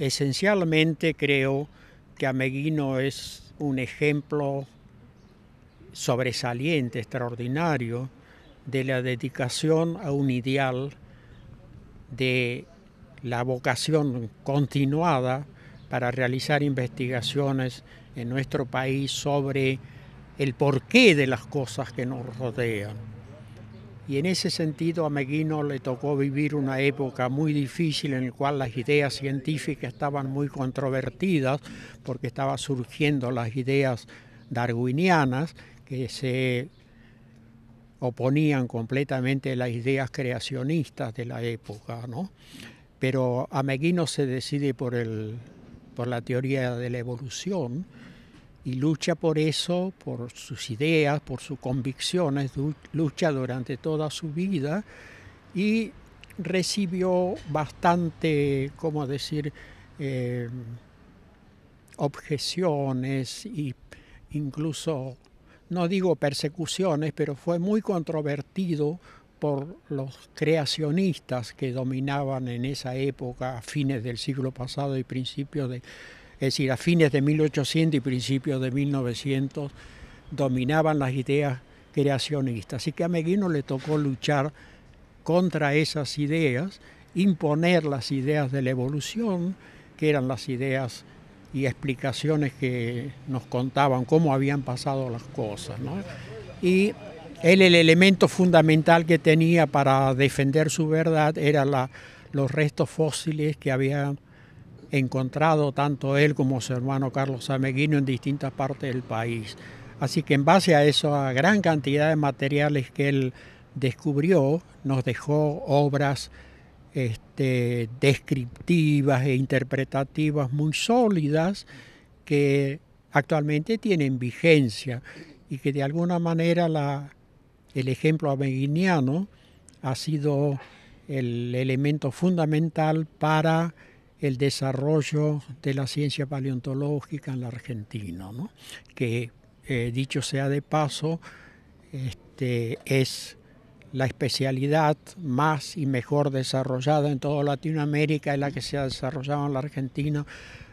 Esencialmente creo que Ameguino es un ejemplo sobresaliente, extraordinario, de la dedicación a un ideal de la vocación continuada para realizar investigaciones en nuestro país sobre el porqué de las cosas que nos rodean. Y en ese sentido a Meguino le tocó vivir una época muy difícil en la cual las ideas científicas estaban muy controvertidas porque estaban surgiendo las ideas darwinianas que se oponían completamente a las ideas creacionistas de la época. ¿no? Pero Meguino se decide por, el, por la teoría de la evolución y lucha por eso, por sus ideas, por sus convicciones, lucha durante toda su vida y recibió bastante, ¿cómo decir?, eh, objeciones e incluso, no digo persecuciones, pero fue muy controvertido por los creacionistas que dominaban en esa época, a fines del siglo pasado y principios de, es decir, a fines de 1800 y principios de 1900 dominaban las ideas creacionistas. Así que a Meguino le tocó luchar contra esas ideas, imponer las ideas de la evolución, que eran las ideas y explicaciones que nos contaban cómo habían pasado las cosas. Y él el elemento fundamental que tenía para defender su verdad era los restos fósiles que había encontrado tanto él como su hermano Carlos Ameguino en distintas partes del país. Así que en base a esa gran cantidad de materiales que él descubrió, nos dejó obras este, descriptivas e interpretativas muy sólidas que actualmente tienen vigencia y que de alguna manera la, el ejemplo ameguiniano ha sido el elemento fundamental para el desarrollo de la ciencia paleontológica en la Argentina, que eh, dicho sea de paso, este, es la especialidad más y mejor desarrollada en toda Latinoamérica y la que se ha desarrollado en la Argentina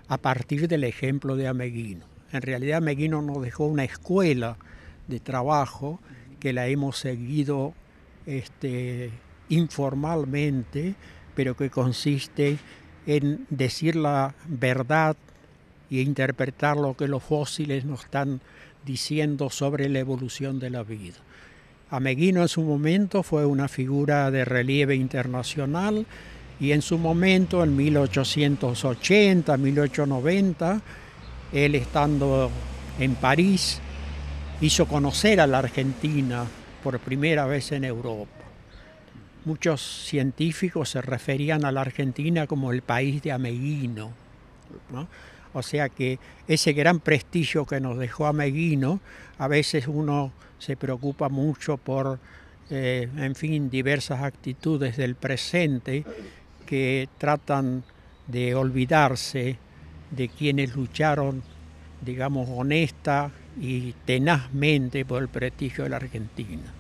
a partir del ejemplo de Ameguino. En realidad Ameguino nos dejó una escuela de trabajo que la hemos seguido este, informalmente, pero que consiste en decir la verdad y interpretar lo que los fósiles nos están diciendo sobre la evolución de la vida. Ameguino en su momento fue una figura de relieve internacional y en su momento, en 1880, 1890, él estando en París, hizo conocer a la Argentina por primera vez en Europa. Muchos científicos se referían a la Argentina como el país de Ameguino. O sea que ese gran prestigio que nos dejó Ameguino, a veces uno se preocupa mucho por, eh, en fin, diversas actitudes del presente que tratan de olvidarse de quienes lucharon, digamos, honesta y tenazmente por el prestigio de la Argentina.